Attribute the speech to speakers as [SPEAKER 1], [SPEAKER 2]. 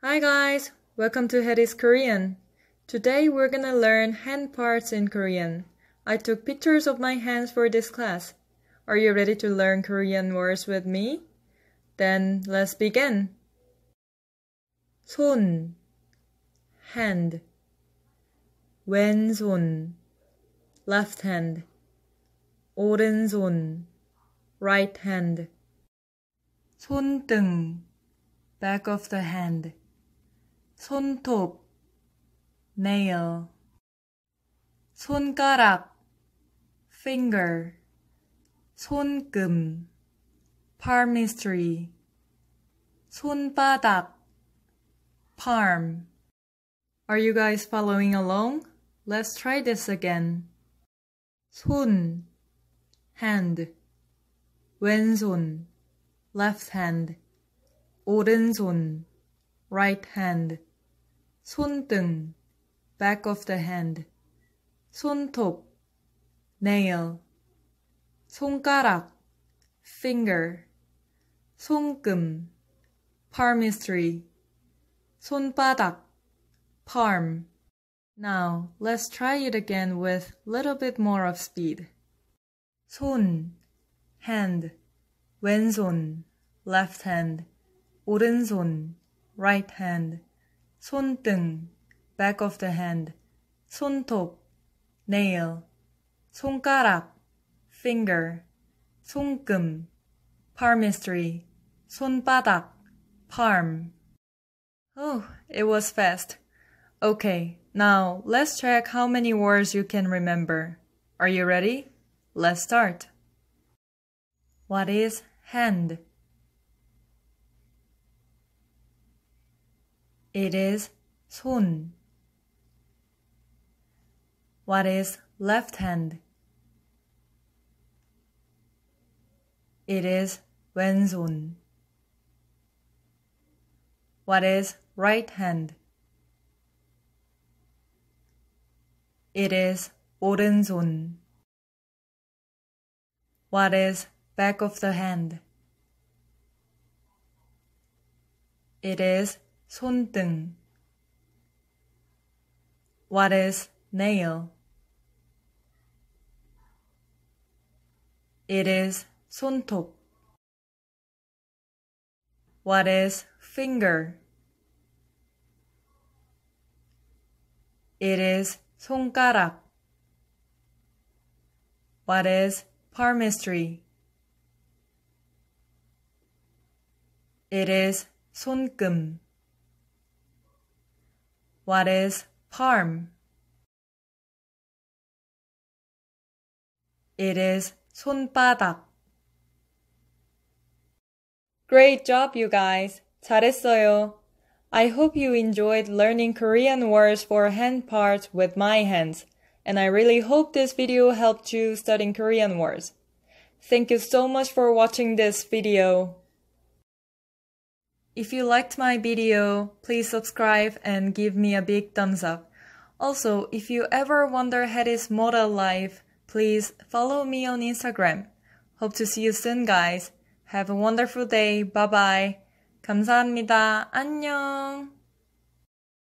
[SPEAKER 1] Hi guys, welcome to Hetty's Korean. Today we're gonna learn hand parts in Korean. I took pictures of my hands for this class. Are you ready to learn Korean words with me? Then let's begin. 손 hand 왼손 left hand 오른손 right hand 손등 back of the hand 손톱 nail 손가락 finger 손금 palmistry 손바닥 palm Are you guys following along? Let's try this again. 손 hand 왼손 left hand 오른손 right hand 손등, back of the hand, 손톱, nail, 손가락, finger, 손금, palmistry, 손바닥, palm. Now, let's try it again with little bit more of speed. 손, hand, 왼손, left hand, 오른손, right hand, 손등, back of the hand, 손톱, nail, 손가락, finger, 손금, palmistry, 손바닥, palm. Oh, it was fast. Okay, now let's check how many words you can remember. Are you ready? Let's start. What is hand? It is 손. What is left hand? It is 왼손. What is right hand? It is 오른손. What is back of the hand? It is 손등 What is nail? It is 손톱 What is finger? It is 손가락 What is palmistry? It is 손금 what is palm? It is 손바닥. Great job, you guys. 잘했어요. I hope you enjoyed learning Korean words for hand parts with my hands, and I really hope this video helped you studying Korean words. Thank you so much for watching this video. If you liked my video, please subscribe and give me a big thumbs up. Also, if you ever wonder Hedy's model life, please follow me on Instagram. Hope to see you soon, guys. Have a wonderful day. Bye bye. 감사합니다. 안녕.